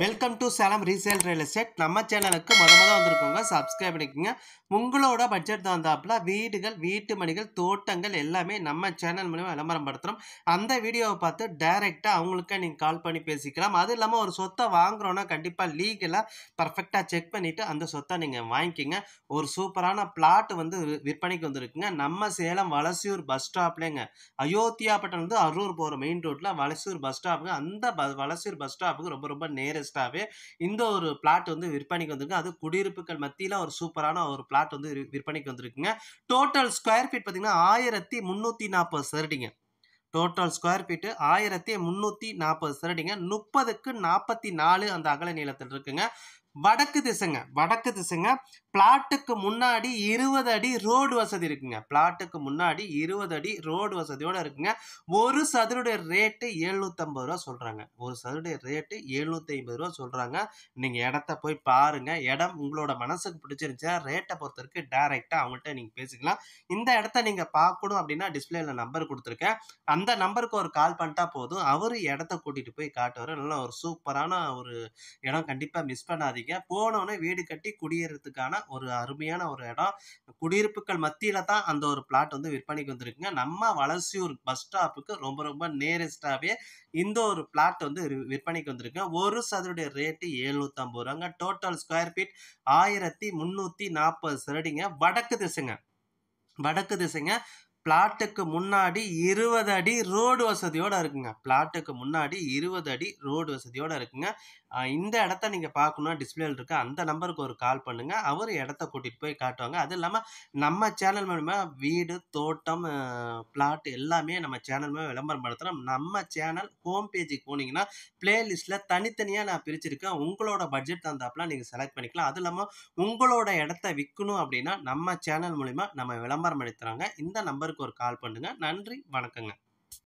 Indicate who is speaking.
Speaker 1: welcome to Salem resale real estate நம்ம சேனலுக்கு மொத மொதல் வந்திருக்கோங்க சப்ஸ்கிரைப் பண்ணிக்கோங்க உங்களோட பட்ஜெட் தகுந்தாப்பில் வீடுகள் வீட்டு மணிகள் தோட்டங்கள் எல்லாமே நம்ம சேனல் மூலிமா விளம்பரம் படுத்துகிறோம் அந்த வீடியோவை பார்த்து டைரெக்டாக அவங்களுக்கே நீங்கள் கால் பண்ணி பேசிக்கலாம் அது இல்லாமல் ஒரு சொத்தை வாங்குறோன்னா கண்டிப்பாக லீகலாக பர்ஃபெக்டாக செக் பண்ணிவிட்டு அந்த சொத்தை நீங்கள் வாங்கிக்கோங்க ஒரு சூப்பரான பிளாட் வந்து விற்பனைக்கு வந்திருக்குங்க நம்ம சேலம் வளசியூர் பஸ் ஸ்டாப்லேங்க அயோத்தியாப்பட்டினம் வந்து அரூர் போகிற மெயின் ரோட்டில் வளசியூர் பஸ் ஸ்டாப்புங்க அந்த வளசியூர் பஸ் ஸ்டாப்புக்கு ரொம்ப ரொம்ப நேர அகேன்ஸ்டாகவே இந்த ஒரு பிளாட் வந்து விற்பனைக்கு வந்திருக்கு அது குடியிருப்புகள் மத்தியில் ஒரு சூப்பரான ஒரு பிளாட் வந்து விற்பனைக்கு வந்திருக்குங்க டோட்டல் ஸ்கொயர் ஃபீட் பார்த்தீங்கன்னா ஆயிரத்தி முந்நூற்றி நாற்பது சரடிங்க டோட்டல் ஸ்கொயர் ஃபீட்டு ஆயிரத்தி முந்நூற்றி நாற்பது சரடிங்க முப்பதுக்கு நாற்பத்தி நாலு அந்த அகல நீளத்தில் இருக்குங்க வடக்கு திசைங்க வடக்கு திசைங்க பிளாட்டுக்கு முன்னாடி இருபது அடி ரோடு வசதி இருக்குங்க பிளாட்டுக்கு முன்னாடி இருபது அடி ரோடு வசதியோடு இருக்குங்க ஒரு சதுருடைய ரேட்டு எழுநூற்றம்பது ரூபா சொல்கிறாங்க ஒரு சதுருடைய ரேட்டு எழுநூற்றி ஐம்பது ரூபா சொல்கிறாங்க நீங்கள் இடத்த போய் பாருங்கள் இடம் உங்களோட மனசுக்கு பிடிச்சிருந்துச்சா ரேட்டை பொறுத்தருக்கு வரைக்கும் டைரெக்டாக அவங்கள்ட்ட நீங்கள் பேசிக்கலாம் இந்த இடத்த நீங்கள் பார்க்கணும் அப்படின்னா டிஸ்பிளேயில் நம்பர் கொடுத்துருக்கேன் அந்த நம்பருக்கு ஒரு கால் பண்ணிட்டா போதும் அவர் இடத்த கூட்டிகிட்டு போய் காட்டுவார் நல்லா ஒரு சூப்பரான ஒரு இடம் கண்டிப்பாக மிஸ் பண்ணாதீங்க போவீங்க போனோடனே வீடு கட்டி குடியேறதுக்கான ஒரு அருமையான ஒரு இடம் குடியிருப்புகள் மத்தியில் தான் அந்த ஒரு பிளாட் வந்து விற்பனைக்கு வந்திருக்குங்க நம்ம வளசியூர் பஸ் ஸ்டாப்புக்கு ரொம்ப ரொம்ப நேரஸ்டாகவே இந்த ஒரு பிளாட் வந்து விற்பனைக்கு வந்திருக்குங்க ஒரு சதுருடைய ரேட்டு எழுநூற்றம்பது ரூபாங்க டோட்டல் ஸ்கொயர் ஃபீட் ஆயிரத்தி முந்நூற்றி நாற்பது சரடிங்க வடக்கு திசைங்க வடக்கு திசைங்க பிளாட்டுக்கு முன்னாடி இருபது அடி ரோடு வசதியோடு இருக்குங்க பிளாட்டுக்கு முன்னாடி இருபது அடி ரோடு வசதியோடு இருக்குங்க இந்த இடத்த நீங்கள் பார்க்கணுன்னா டிஸ்பிளேல இருக்குது அந்த நம்பருக்கு ஒரு கால் பண்ணுங்கள் அவர் இடத்த கூட்டிகிட்டு போய் காட்டுவாங்க அதுவும் இல்லாமல் நம்ம சேனல் மூலமாக வீடு தோட்டம் பிளாட் எல்லாமே நம்ம சேனல் மூலமாக விளம்பரம் படுத்துகிறோம் நம்ம சேனல் ஹோம் பேஜுக்கு போனீங்கன்னா பிளேலிஸ்ட்டில் தனித்தனியாக நான் பிரிச்சிருக்கேன் உங்களோட பட்ஜெட் தந்தாப்பெலாம் நீங்கள் செலக்ட் பண்ணிக்கலாம் அதுவும் இல்லாமல் உங்களோட இடத்த விற்கணும் அப்படின்னா நம்ம சேனல் மூலிமா நம்ம விளம்பரம் எடுத்துறாங்க இந்த நம்பருக்கு ஒரு கால் பண்ணுங்க நன்றி வணக்கங்க